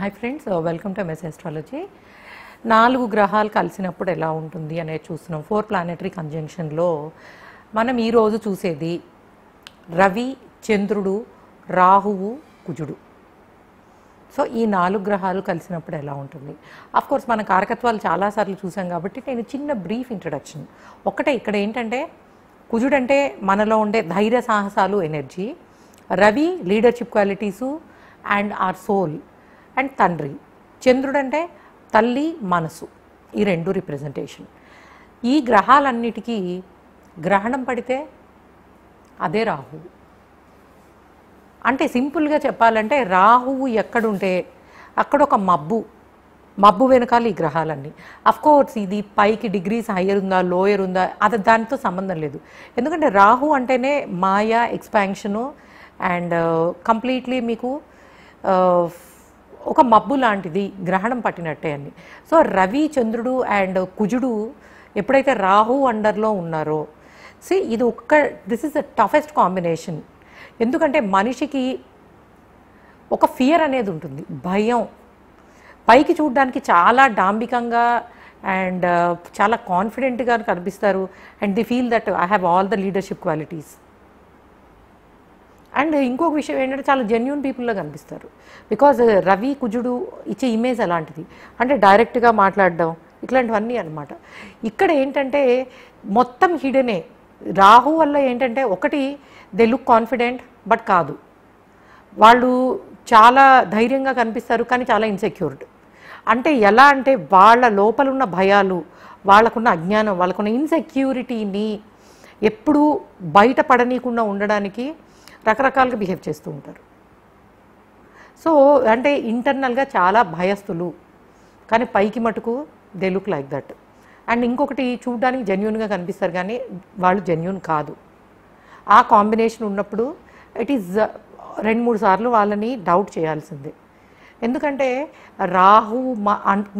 hi friends welcome to MS astrology నాలుగు గ్రహాలు కలిసినప్పుడు ఎలా ఉంటుంది అనేది చూస్తున్నాం ఫోర్ ప్లానెటరీ కంజంక్షన్లో మనం ఈరోజు చూసేది రవి చంద్రుడు రాహువు కుజుడు సో ఈ నాలుగు గ్రహాలు కలిసినప్పుడు ఎలా ఉంటుంది కోర్స్ మన కారకత్వాలు చాలాసార్లు చూసాం కాబట్టి నేను చిన్న బ్రీఫ్ ఇంట్రడక్షన్ ఒకటే ఇక్కడ ఏంటంటే కుజుడు అంటే మనలో ఉండే ధైర్య సాహసాలు energy Ravi leadership qualities and or soul and తండ్రి చంద్రుడు అంటే తల్లి మనసు ఈ రెండు రిప్రజెంటేషన్ ఈ గ్రహాలన్నిటికీ గ్రహణం పడితే అదే రాహువు అంటే సింపుల్గా చెప్పాలంటే రాహువు ఎక్కడుంటే అక్కడ ఒక మబ్బు మబ్బు వెనకాల ఈ గ్రహాలన్నీ కోర్స్ ఇది పైకి డిగ్రీస్ హయ్యర్ ఉందా లోయర్ ఉందా అది దానితో సంబంధం లేదు ఎందుకంటే రాహు అంటేనే మాయా ఎక్స్పాన్షను అండ్ కంప్లీట్లీ మీకు uh, ఒక మబ్బు లాంటిది గ్రహణం పట్టినట్టే అని సో రవి చంద్రుడు అండ్ కుజుడు ఎప్పుడైతే రాహు అండర్లో ఉన్నారో సి ఇది ఒక్క this is the toughest combination ఎందుకంటే మనిషికి ఒక ఫియర్ అనేది ఉంటుంది భయం పైకి చూడడానికి చాలా డాంబికంగా అండ్ చాలా కాన్ఫిడెంట్గా కనిపిస్తారు and the feel that I have all the leadership qualities and ఇంకొక విషయం ఏంటంటే చాలా జెన్యున్ పీపుల్లో కనిపిస్తారు బికాజ్ రవి కుజుడు ఇచ్చే ఇమేజ్ అలాంటిది అంటే డైరెక్ట్గా మాట్లాడడం ఇట్లాంటివన్నీ అనమాట ఇక్కడ ఏంటంటే మొత్తం హిడనే రాహు వల్ల ఏంటంటే ఒకటి దే లుక్ కాన్ఫిడెంట్ బట్ కాదు వాళ్ళు చాలా ధైర్యంగా కనిపిస్తారు కానీ చాలా ఇన్సెక్యూర్డ్ అంటే ఎలా అంటే వాళ్ళ లోపల ఉన్న భయాలు వాళ్ళకున్న అజ్ఞానం వాళ్ళకున్న ఇన్సెక్యూరిటీని ఎప్పుడూ బయటపడనీయకుండా ఉండడానికి రకరకాలుగా బిహేవ్ చేస్తూ ఉంటారు సో అంటే ఇంటర్నల్గా చాలా భయస్థులు కానీ పైకి మటుకు they look like that and ఇంకొకటి చూడడానికి జెన్యున్గా కనిపిస్తారు కానీ వాళ్ళు జెన్యున్ కాదు ఆ కాంబినేషన్ ఉన్నప్పుడు ఇట్ ఈస్ రెండు మూడు సార్లు వాళ్ళని డౌట్ చేయాల్సిందే ఎందుకంటే రాహు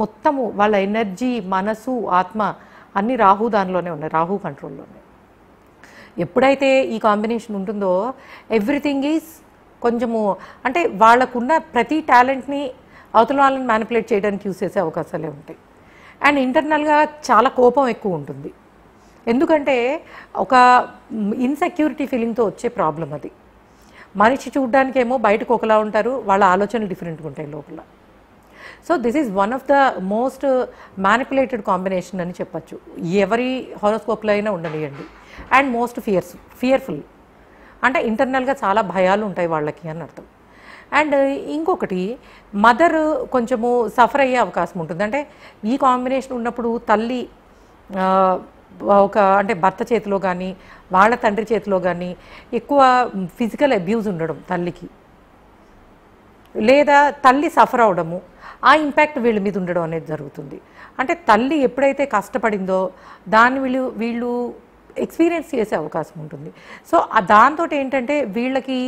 మొత్తము వాళ్ళ ఎనర్జీ మనసు ఆత్మ అన్నీ రాహు దానిలోనే ఉన్నాయి రాహు కంట్రోల్లోనే ఎప్పుడైతే ఈ కాంబినేషన్ ఉంటుందో ఎవ్రీథింగ్ ఈజ్ కొంచెము అంటే వాళ్ళకున్న ప్రతి టాలెంట్ని అవతల వాళ్ళని మ్యానిపులేట్ చేయడానికి యూస్ చేసే అవకాశాలే ఉంటాయి అండ్ ఇంటర్నల్గా చాలా కోపం ఎక్కువ ఉంటుంది ఎందుకంటే ఒక ఇన్సెక్యూరిటీ ఫీలింగ్తో వచ్చే ప్రాబ్లం అది మనిషి చూడ్డానికేమో బయటకు ఒకలా ఉంటారు వాళ్ళ ఆలోచనలు డిఫరెంట్గా ఉంటాయి లోపల so this is one of the most manipulated combination అని చెప్పచ్చు ఎవరి హారోస్కోప్లో అయినా ఉండనియండి అండ్ మోస్ట్ ఫియర్స్ ఫియర్ఫుల్ అంటే ఇంటర్నల్గా చాలా భయాలు ఉంటాయి వాళ్ళకి అని అర్థం అండ్ uh, ఇంకొకటి మదర్ కొంచెము సఫర్ అయ్యే అవకాశం ఉంటుంది అంటే ఈ కాంబినేషన్ ఉన్నప్పుడు తల్లి ఒక అంటే భర్త చేతిలో కానీ వాళ్ళ తండ్రి చేతిలో కానీ ఎక్కువ ఫిజికల్ అబ్యూజ్ ఉండడం తల్లికి లేదా తల్లి సఫర్ అవడము ఆ ఇంపాక్ట్ వీళ్ళ మీద ఉండడం అనేది జరుగుతుంది అంటే తల్లి ఎప్పుడైతే కష్టపడిందో దాన్ని వీళ్ళు వీళ్ళు ఎక్స్పీరియన్స్ చేసే అవకాశం ఉంటుంది సో దాంతో ఏంటంటే వీళ్ళకి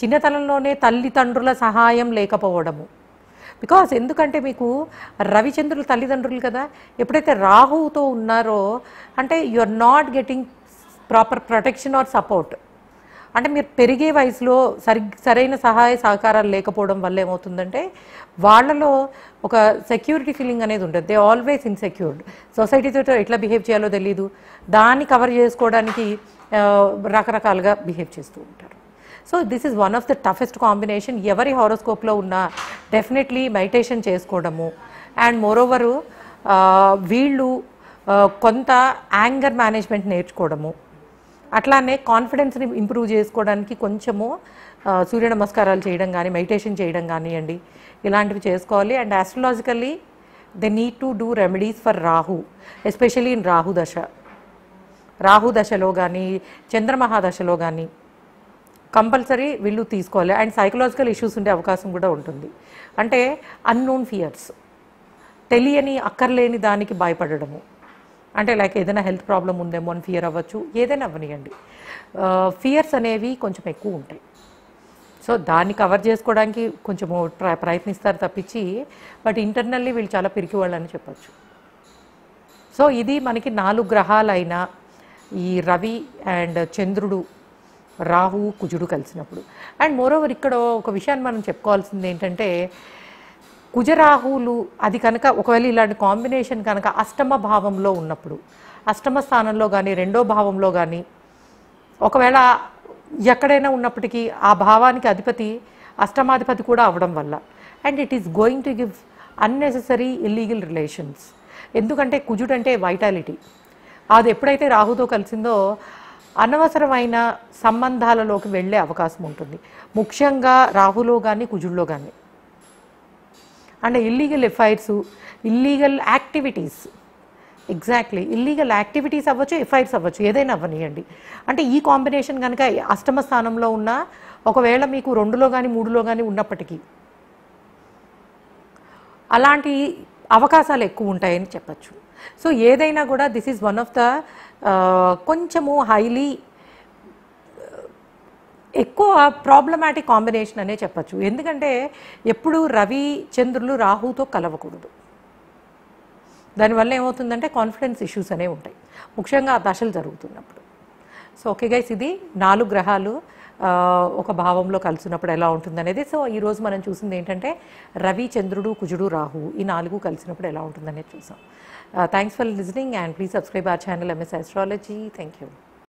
చిన్నతనంలోనే తల్లిదండ్రుల సహాయం లేకపోవడము బికాస్ ఎందుకంటే మీకు రవిచంద్రులు తల్లిదండ్రులు కదా ఎప్పుడైతే రాహుతో ఉన్నారో అంటే you are not getting proper protection or support అంటే మీరు పెరిగే వయసులో సరి సరైన సహాయ సహకారాలు లేకపోవడం వల్ల ఏమవుతుందంటే వాళ్ళలో ఒక సెక్యూరిటీ ఫీలింగ్ అనేది ఉంటుంది దే ఆల్వేస్ ఇన్సెక్యూర్డ్ సొసైటీతో ఎట్లా బిహేవ్ చేయాలో తెలియదు దాన్ని కవర్ చేసుకోవడానికి రకరకాలుగా బిహేవ్ చేస్తూ ఉంటారు so this is one of the toughest combination ఎవరి హారోస్కోప్లో ఉన్నా డెఫినెట్లీ మెడిటేషన్ చేసుకోవడము అండ్ మోరోవరు వీళ్ళు కొంత యాంగర్ మేనేజ్మెంట్ నేర్చుకోవడము అట్లానే కాన్ఫిడెన్స్ని ఇంప్రూవ్ చేసుకోవడానికి కొంచెము సూర్య నమస్కారాలు చేయడం కానీ మెడిటేషన్ చేయడం కానివ్వండి ఇలాంటివి చేసుకోవాలి and astrologically they need to do remedies for Rahu especially in Rahu దశ రాహు దశలో కానీ చంద్రమహాదశలో కానీ కంపల్సరీ వీళ్ళు తీసుకోవాలి అండ్ సైకలాజికల్ ఇష్యూస్ ఉండే అవకాశం కూడా ఉంటుంది అంటే అన్నోన్ ఫియర్స్ తెలియని అక్కర్లేని దానికి భయపడడము అంటే లైక్ ఏదైనా హెల్త్ ప్రాబ్లం ఉందేమో అని ఫియర్ అవ్వచ్చు ఏదైనా అవ్వనియండి ఫియర్స్ అనేవి కొంచెం ఎక్కువ ఉంటాయి సో దాన్ని కవర్ చేసుకోవడానికి కొంచెము ప్రయత్నిస్తారు తప్పించి బట్ ఇంటర్నల్లీ వీళ్ళు చాలా పిరికి వాళ్ళని చెప్పచ్చు సో ఇది మనకి నాలుగు గ్రహాలైన ఈ రవి అండ్ చంద్రుడు రాహు కుజుడు కలిసినప్పుడు అండ్ మోరోవర్ ఇక్కడ ఒక విషయాన్ని మనం చెప్పుకోవాల్సింది ఏంటంటే కుజరాహువులు అది కనుక ఒకవేళ ఇలాంటి కాంబినేషన్ కనుక అష్టమ భావంలో ఉన్నప్పుడు అష్టమ స్థానంలో కానీ రెండో భావంలో కానీ ఒకవేళ ఎక్కడైనా ఉన్నప్పటికీ ఆ భావానికి అధిపతి అష్టమాధిపతి కూడా అవడం వల్ల and it is going to give unnecessary illegal relations ఎందుకంటే కుజుడు అంటే వైటాలిటీ అది ఎప్పుడైతే రాహుతో కలిసిందో అనవసరమైన సంబంధాలలోకి వెళ్ళే అవకాశం ఉంటుంది ముఖ్యంగా రాహులో కానీ కుజుడిలో కానీ and illegal FIRs illegal activities exactly illegal activities అవ్వచ్చు ఎఫ్ఐఆర్స్ అవ్వచ్చు ఏదైనా అవ్వనియండి అంటే ఈ కాంబినేషన్ కనుక అష్టమ స్థానంలో ఉన్న ఒకవేళ మీకు రెండులో కానీ మూడులో కానీ ఉన్నప్పటికీ అలాంటి అవకాశాలు ఎక్కువ ఉంటాయని చెప్పచ్చు సో ఏదైనా కూడా this is one of the కొంచెము హైలీ ఎక్కువ ప్రాబ్లమాటిక్ కాంబినేషన్ అనే చెప్పచ్చు ఎందుకంటే ఎప్పుడు రవి చంద్రులు రాహుతో కలవకూడదు దానివల్ల ఏమవుతుందంటే కాన్ఫిడెన్స్ ఇష్యూస్ అనేవి ఉంటాయి ముఖ్యంగా ఆ దశలు జరుగుతున్నప్పుడు సో ఓకే గైస్ ఇది నాలుగు గ్రహాలు ఒక భావంలో కలిసినప్పుడు ఎలా ఉంటుందనేది సో ఈరోజు మనం చూసింది ఏంటంటే రవి చంద్రుడు కుజుడు రాహు ఈ నాలుగు కలిసినప్పుడు ఎలా ఉంటుందనేది చూసాం thanks for listening and please subscribe our channel MS astrology thank you